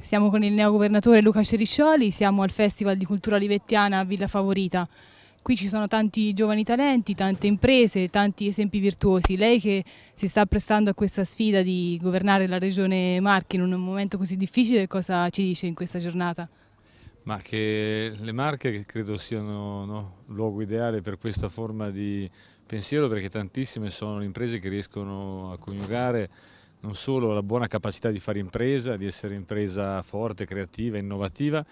Siamo con il neo governatore Luca Ceriscioli, siamo al Festival di Cultura Olivettiana a Villa Favorita. Qui ci sono tanti giovani talenti, tante imprese, tanti esempi virtuosi. Lei che si sta prestando a questa sfida di governare la regione Marche in un momento così difficile, cosa ci dice in questa giornata? Ma che le Marche credo siano no, luogo ideale per questa forma di pensiero perché tantissime sono le imprese che riescono a coniugare non solo la buona capacità di fare impresa, di essere impresa forte, creativa, innovativa,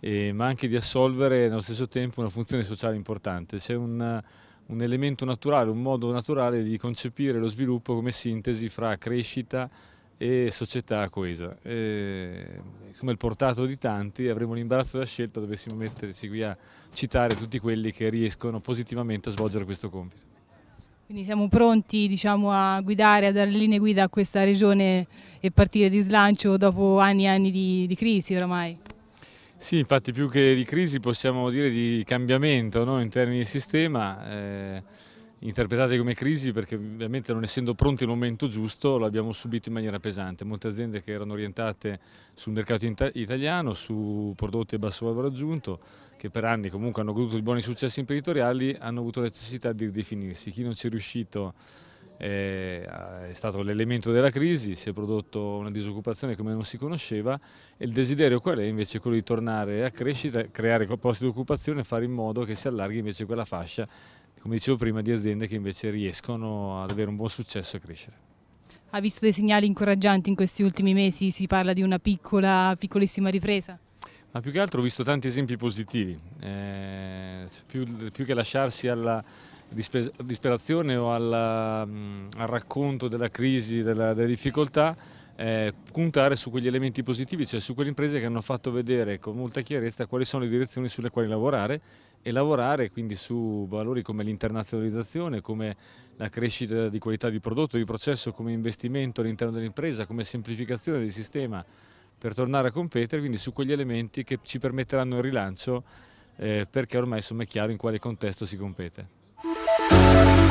eh, ma anche di assolvere nello stesso tempo una funzione sociale importante. C'è un, un, elemento naturale, un modo naturale di concepire lo sviluppo come sintesi fra crescita e società coesa. E, come il portato di tanti avremo l'imbarazzo della scelta dovessimo metterci qui a citare tutti quelli che riescono positivamente a svolgere questo compito. Quindi siamo pronti diciamo, a guidare, a dare linee guida a questa regione e partire di slancio dopo anni e anni di, di crisi oramai. Sì, infatti più che di crisi possiamo dire di cambiamento no? in termini di sistema. Eh interpretate come crisi perché ovviamente non essendo pronti al momento giusto l'abbiamo subito in maniera pesante. Molte aziende che erano orientate sul mercato italiano, su prodotti a basso valore aggiunto, che per anni comunque hanno goduto di buoni successi imprenditoriali, hanno avuto la necessità di ridefinirsi. Chi non ci è riuscito eh, è stato l'elemento della crisi, si è prodotto una disoccupazione come non si conosceva e il desiderio qual è invece quello di tornare a crescita, creare posti di occupazione e fare in modo che si allarghi invece quella fascia come dicevo prima, di aziende che invece riescono ad avere un buon successo e crescere. Ha visto dei segnali incoraggianti in questi ultimi mesi? Si parla di una piccola, piccolissima ripresa? Ma più che altro ho visto tanti esempi positivi, eh, più, più, che lasciarsi alla disperazione o alla, mh, mm, al racconto della crisi, della, delle difficoltà, eh, puntare su quegli elementi positivi, cioè su quelle imprese che hanno fatto vedere con molta chiarezza quali sono le direzioni sulle quali lavorare e lavorare quindi su valori come l'internazionalizzazione, come la crescita di qualità di prodotto, di processo, come investimento all'interno dell'impresa, come semplificazione del sistema per tornare a competere, quindi su quegli elementi che ci permetteranno il rilancio eh, perché ormai insomma, è chiaro in quale contesto si compete.